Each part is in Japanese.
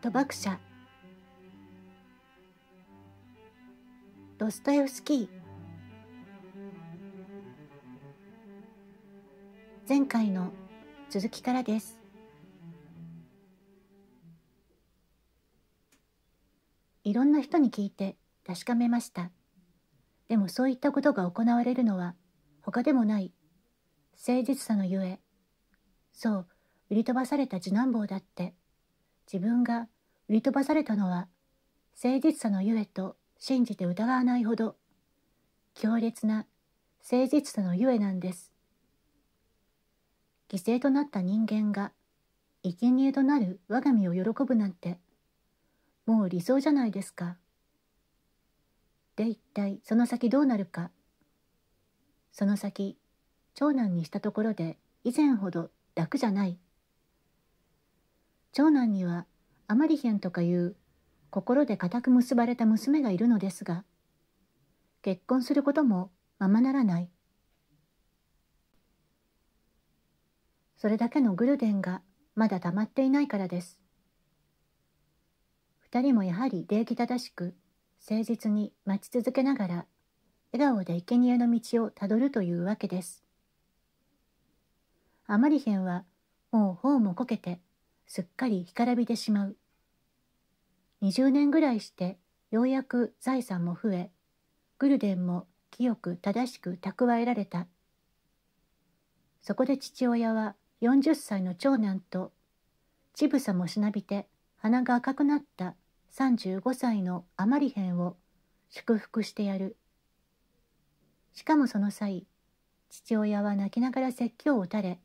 賭博者ドスタフスキー前回の続きからですいろんな人に聞いて確かめましたでもそういったことが行われるのは他でもない誠実さのゆえそう売り飛ばされた次男坊だって自分が売り飛ばされたのは誠実さのゆえと信じて疑わないほど強烈な誠実さのゆえなんです犠牲となった人間が生贄となる我が身を喜ぶなんてもう理想じゃないですかで一体その先どうなるかその先長男にしたところで以前ほど楽じゃない長男にはアマリヒェンとかいう心で固く結ばれた娘がいるのですが結婚することもままならないそれだけのグルデンがまだ溜まっていないからです2人もやはり礼儀正しく誠実に待ち続けながら笑顔で生贄の道をたどるというわけですアマリヘンはもう頬もこけてすっかり干からびてしまう20年ぐらいしてようやく財産も増えグルデンも清く正しく蓄えられたそこで父親は40歳の長男と乳房もしなびて鼻が赤くなった35歳の余りリヘを祝福してやるしかもその際父親は泣きながら説教を垂れ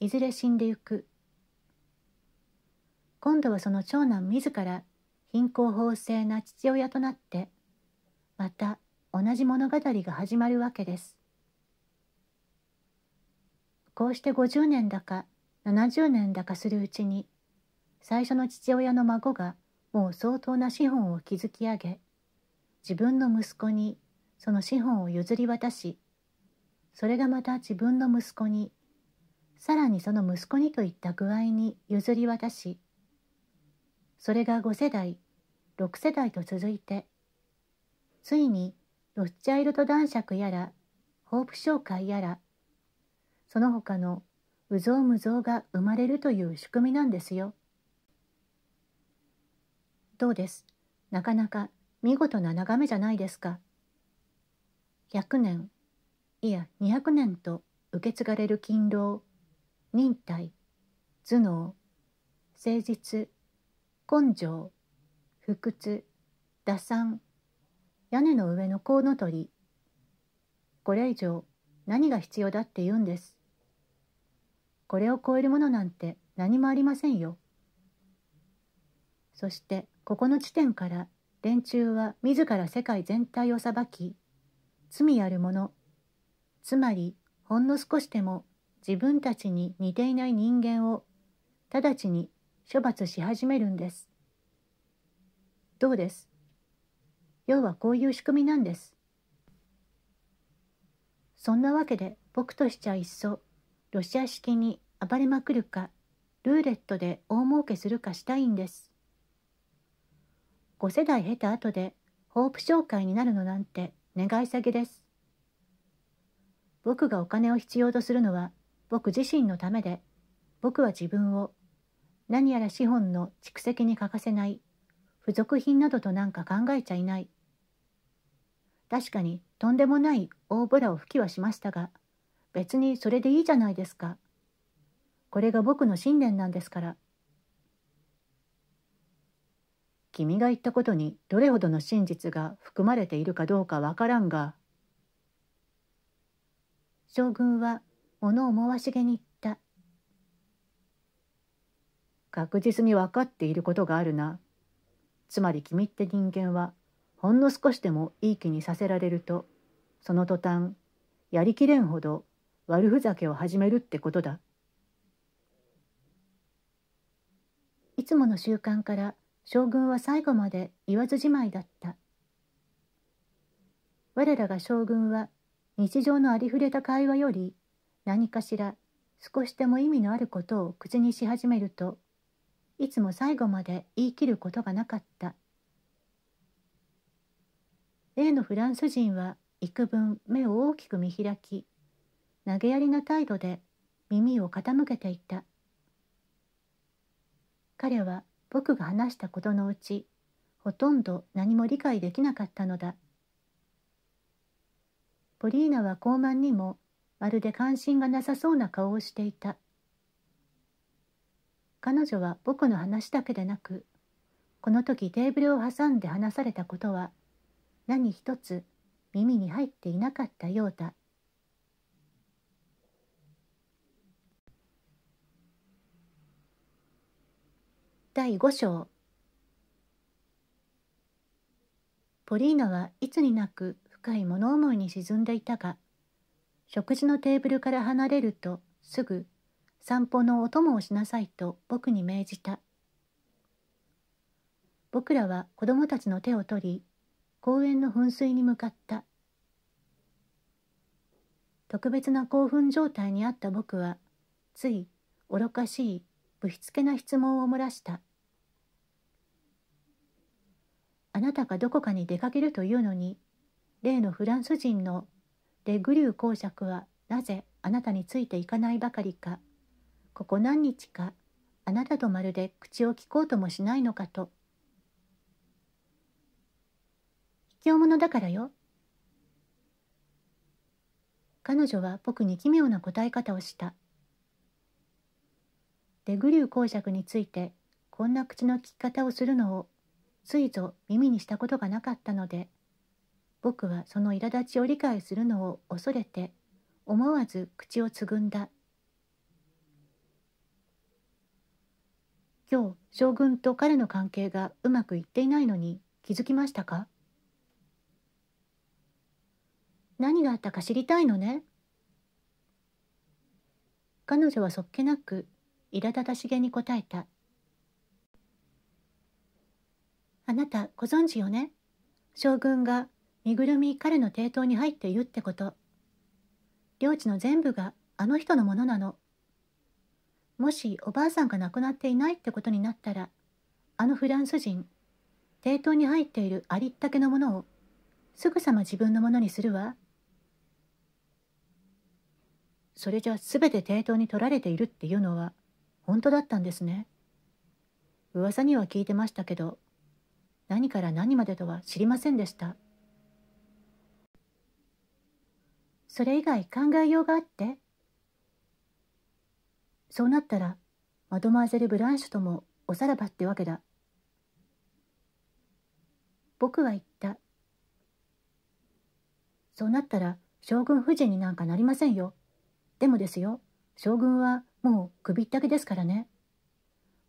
いずれ死んでゆく今度はその長男自ら貧困法制な父親となってまた同じ物語が始まるわけですこうして50年だか70年だかするうちに最初の父親の孫がもう相当な資本を築き上げ自分の息子にその資本を譲り渡しそれがまた自分の息子にさらにその息子にといった具合に譲り渡しそれが5世代6世代と続いてついにロッチャイルド男爵やらホープ商会やらその他の有象無象が生まれるという仕組みなんですよ。どうですなかなか見事な眺めじゃないですか。100年いや200年と受け継がれる勤労忍耐頭脳誠実根性不屈打算屋根の上のコウノトリこれ以上何が必要だって言うんですこれを超えるものなんて何もありませんよそしてここの地点から連中は自ら世界全体を裁き罪ある者つまりほんの少しでも自分たちに似ていない人間を直ちに処罰し始めるんです。どうです要はこういう仕組みなんです。そんなわけで僕としちゃいっそロシア式に暴れまくるかルーレットで大儲けするかしたいんです。5世代経た後でホープ紹介になるのなんて願い下げです。僕がお金を必要とするのは僕自身のためで僕は自分を何やら資本の蓄積に欠かせない付属品などとなんか考えちゃいない確かにとんでもない大ボラを吹きはしましたが別にそれでいいじゃないですかこれが僕の信念なんですから君が言ったことにどれほどの真実が含まれているかどうかわからんが将軍は物思わしげに言っ確実に分かっていることがあるな。つまり君って人間はほんの少しでもいい気にさせられるとその途端やりきれんほど悪ふざけを始めるってことだ。いつもの習慣から将軍は最後まで言わずじまいだった。我らが将軍は日常のありふれた会話より何かしら少しでも意味のあることを口にし始めるといつも最後まで言い切ることがなかった A のフランス人は幾分目を大きく見開き投げやりな態度で耳を傾けていた彼は僕が話したことのうちほとんど何も理解できなかったのだポリーナは高慢にもまるで関心がなさそうな顔をしていた彼女は僕の話だけでなくこの時テーブルを挟んで話されたことは何一つ耳に入っていなかったようだ第5章ポリーナはいつになく深い物思いに沈んでいたが食事のテーブルから離れるとすぐ散歩のお供をしなさいと僕に命じた僕らは子供たちの手を取り公園の噴水に向かった特別な興奮状態にあった僕はつい愚かしいぶしつけな質問を漏らしたあなたがどこかに出かけるというのに例のフランス人のレグリュー公爵はなぜあなたについていかないばかりかここ何日かあなたとまるで口を聞こうともしないのかと。卑怯者だからよ。彼女は僕に奇妙な答え方をした。デグリュー公爵についてこんな口の利き方をするのをついぞ耳にしたことがなかったので僕はその苛立ちを理解するのを恐れて思わず口をつぐんだ今日将軍と彼の関係がうまくいっていないのに気づきましたか何があったか知りたいのね彼女はそっけなく苛立たしげに答えた「あなたご存知よね将軍が身ぐるみ彼の抵当に入っているってこと領地の全部があの人のものなのもしおばあさんが亡くなっていないってことになったらあのフランス人抵当に入っているありったけのものをすぐさま自分のものにするわそれじゃ全て抵当に取られているっていうのは本当だったんですね噂には聞いてましたけど何から何までとは知りませんでしたそれ以外考えようがあってそうなったらマドマーゼル・ブランシュともおさらばってわけだ僕は言ったそうなったら将軍夫人になんかなりませんよでもですよ将軍はもう首ったけですからね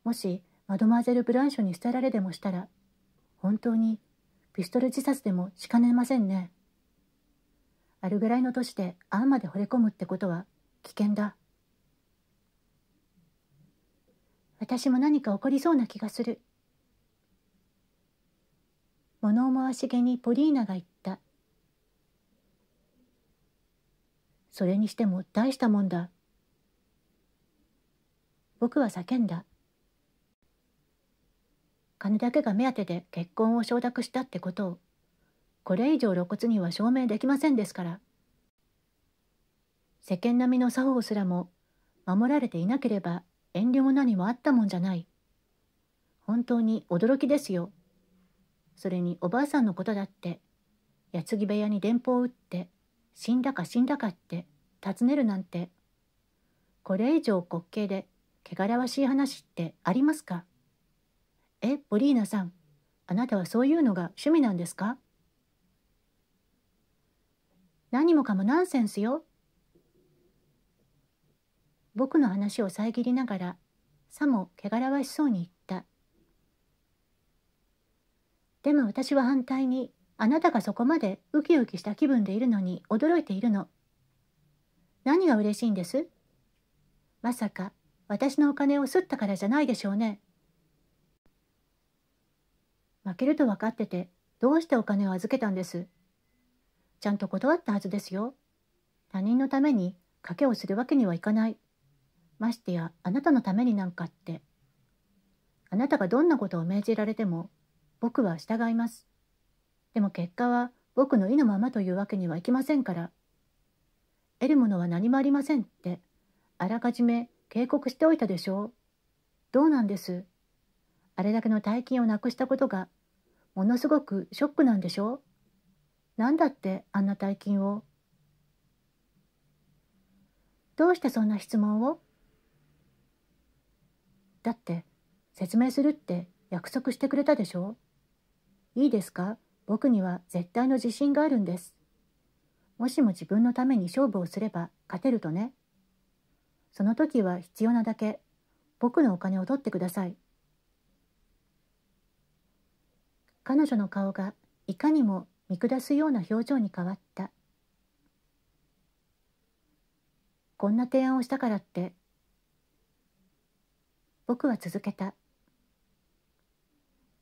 もしマドマーゼル・ブランシュに捨てられでもしたら本当にピストル自殺でもしかねませんねあるぐらいの年であんまで惚れ込むってことは危険だ私も何か起こりそうな気がする。物思わしげにポリーナが言った。それにしても大したもんだ。僕は叫んだ。金だけが目当てで結婚を承諾したってことを、これ以上露骨には証明できませんですから。世間並みの作法すらも守られていなければ遠慮も何もあったもんじゃない。本当に驚きですよ。それにおばあさんのことだって、矢継ぎ部屋に電報を打って、死んだか死んだかって尋ねるなんて。これ以上滑稽で、汚らわしい話ってありますかえ、ボリーナさん、あなたはそういうのが趣味なんですか何もかもナンセンスよ。僕の話を遮りながらさも汚らわしそうに言ったでも私は反対にあなたがそこまでウキウキした気分でいるのに驚いているの何が嬉しいんですまさか私のお金をすったからじゃないでしょうね負けると分かっててどうしてお金を預けたんですちゃんと断ったはずですよ他人のために賭けをするわけにはいかないましてやあなたのためになんかってあなたがどんなことを命じられても僕は従いますでも結果は僕の意のままというわけにはいきませんから得るものは何もありませんってあらかじめ警告しておいたでしょうどうなんですあれだけの大金をなくしたことがものすごくショックなんでしょうなんだってあんな大金をどうしてそんな質問をだって説明するって約束してくれたでしょいいですか僕には絶対の自信があるんです。もしも自分のために勝負をすれば勝てるとね。その時は必要なだけ僕のお金を取ってください。彼女の顔がいかにも見下すような表情に変わった。こんな提案をしたからって僕は続けた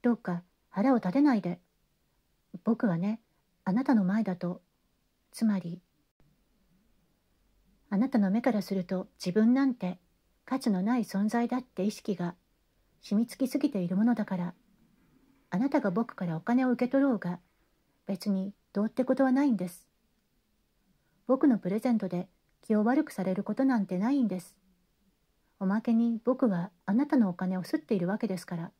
どうか腹を立てないで僕はねあなたの前だとつまりあなたの目からすると自分なんて価値のない存在だって意識が染みつきすぎているものだからあなたが僕からお金を受け取ろうが別にどうってことはないんです僕のプレゼントで気を悪くされることなんてないんですおまけに僕はあなたのお金をすっているわけですから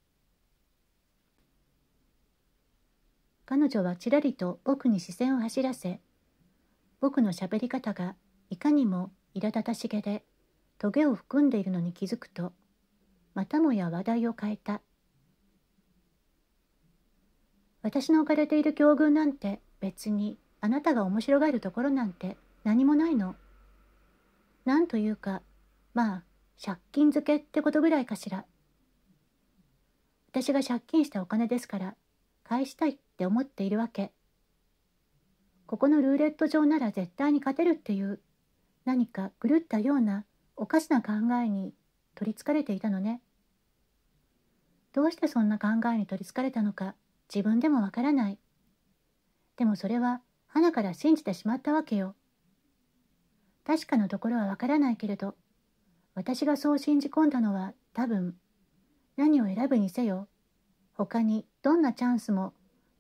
彼女はちらりと僕に視線を走らせ僕の喋り方がいかにも苛立たしげでトゲを含んでいるのに気づくとまたもや話題を変えた私の置かれている境遇なんて別にあなたが面白がるところなんて何もないの。なんというかまあ借金漬けってことぐらいかしら私が借金したお金ですから返したいって思っているわけここのルーレット上なら絶対に勝てるっていう何か狂ったようなおかしな考えに取りつかれていたのねどうしてそんな考えに取りつかれたのか自分でもわからないでもそれは花から信じてしまったわけよ確かなところはわからないけれど私がそう信じ込んだのは多分何を選ぶにせよ他にどんなチャンスも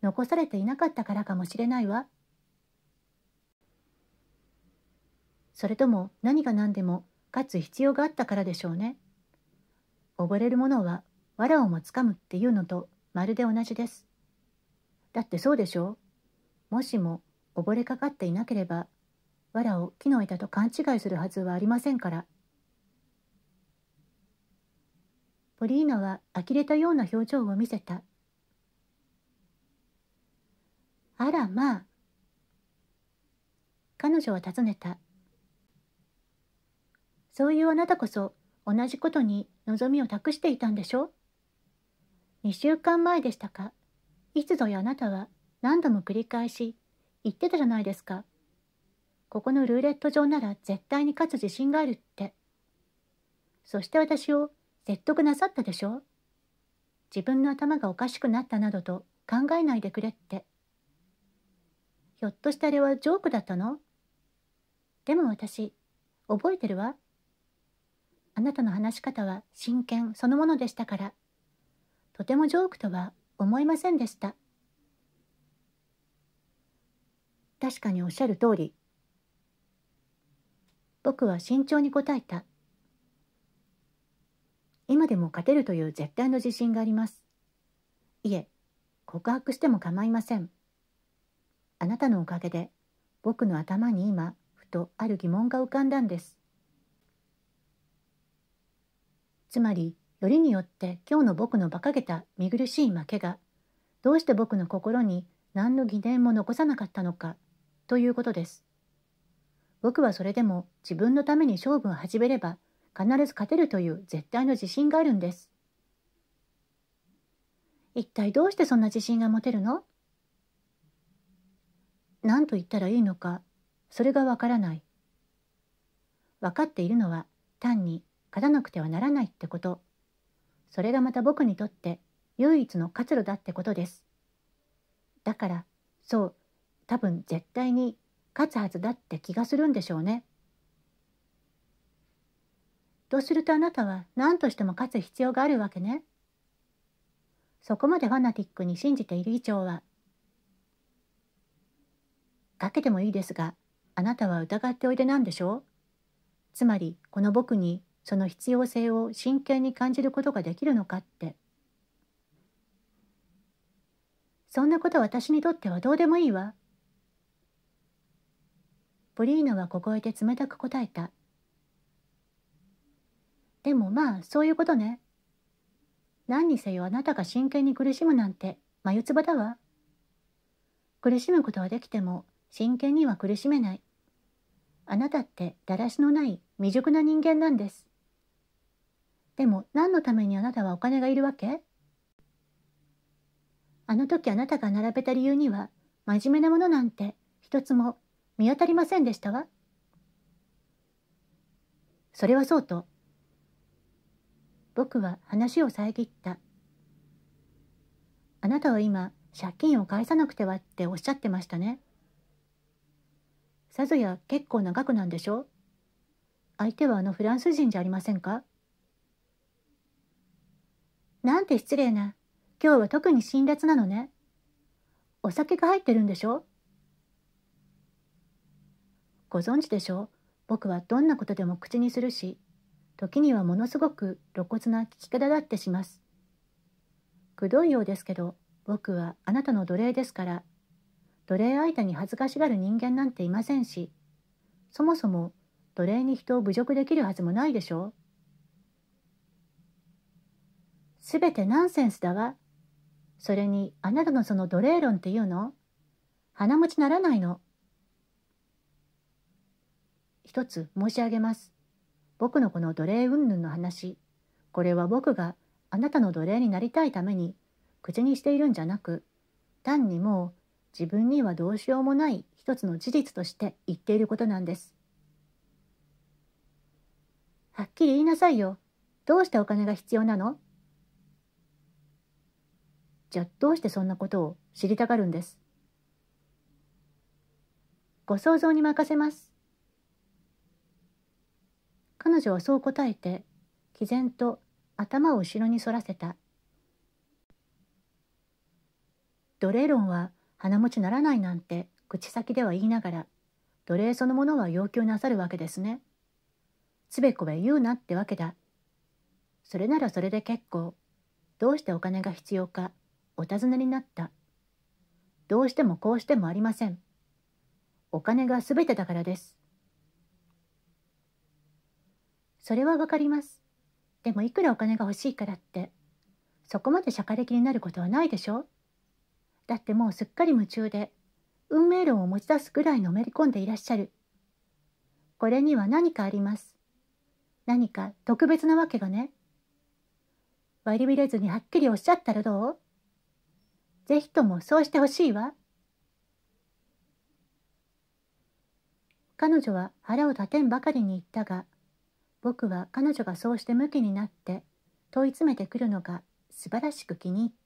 残されていなかったからかもしれないわそれとも何が何でも勝つ必要があったからでしょうね溺れる者は藁をもつかむっていうのとまるで同じですだってそうでしょうもしも溺れかかっていなければ藁を木の枝と勘違いするはずはありませんから。ポリーナは呆れたような表情を見せた。あらまあ。彼女は尋ねた。そういうあなたこそ同じことに望みを託していたんでしょ2週間前でしたかいつぞやあなたは何度も繰り返し言ってたじゃないですかここのルーレット上なら絶対に勝つ自信があるってそして私を説得なさったでしょ自分の頭がおかしくなったなどと考えないでくれって。ひょっとしてあれはジョークだったのでも私、覚えてるわ。あなたの話し方は真剣そのものでしたから、とてもジョークとは思いませんでした。確かにおっしゃる通り。僕は慎重に答えた。今でも勝てるという絶対の自信があります。いえ、告白しても構いません。あなたのおかげで僕の頭に今、ふとある疑問が浮かんだんです。つまり、よりによって今日の僕の馬鹿げた見苦しい負けが、どうして僕の心に何の疑念も残さなかったのか、ということです。僕はそれでも自分のために勝負を始めれば必ず勝てるという絶対の自信があるんです。一体どうしてそんな自信が持てるの何と言ったらいいのか、それがわからない。分かっているのは単に勝たなくてはならないってこと。それがまた僕にとって唯一の活路だってことです。だから、そう、多分絶対に勝つはずだって気がするんでしょうね。とするとあなたは何としても勝つ必要があるわけね。そこまでファナティックに信じている以上は。かけてもいいですが、あなたは疑っておいでなんでしょうつまり、この僕にその必要性を真剣に感じることができるのかって。そんなこと私にとってはどうでもいいわ。ポリーナはこへて冷たく答えた。でもまあそういうことね。何にせよあなたが真剣に苦しむなんて眉唾だわ。苦しむことはできても真剣には苦しめない。あなたってだらしのない未熟な人間なんです。でも何のためにあなたはお金がいるわけあの時あなたが並べた理由には真面目なものなんて一つも見当たりませんでしたわ。それはそうと僕は話を遮った。あなたは今、借金を返さなくてはっておっしゃってましたね。さぞや結構長くなんでしょう相手はあのフランス人じゃありませんかなんて失礼な。今日は特に辛辣なのね。お酒が入ってるんでしょご存知でしょう僕はどんなことでも口にするし時にはものすごく露骨な聞き方だってします。くどいようですけど、僕はあなたの奴隷ですから、奴隷相手に恥ずかしがる人間なんていませんし、そもそも奴隷に人を侮辱できるはずもないでしょう。すべてナンセンスだわ。それにあなたのその奴隷論っていうの鼻持ちならないの。一つ申し上げます。僕のこの奴隷云々の話、これは僕があなたの奴隷になりたいために口にしているんじゃなく、単にもう自分にはどうしようもない一つの事実として言っていることなんです。はっきり言いなさいよ。どうしてお金が必要なのじゃあどうしてそんなことを知りたがるんです。ご想像に任せます。彼女はそう答えて毅然と頭を後ろに反らせた奴隷論は鼻持ちならないなんて口先では言いながら奴隷そのものは要求なさるわけですねつべこべ言うなってわけだそれならそれで結構どうしてお金が必要かお尋ねになったどうしてもこうしてもありませんお金が全てだからですそれはわかります。でもいくらお金が欲しいからって、そこまで釈迦歴になることはないでしょだってもうすっかり夢中で、運命論を持ち出すぐらいのめり込んでいらっしゃる。これには何かあります。何か特別なわけがね。割り切れずにはっきりおっしゃったらどうぜひともそうしてほしいわ。彼女は腹を立てんばかりに言ったが、僕は彼女がそうしてムキになって問い詰めてくるのが素晴らしく気に入った。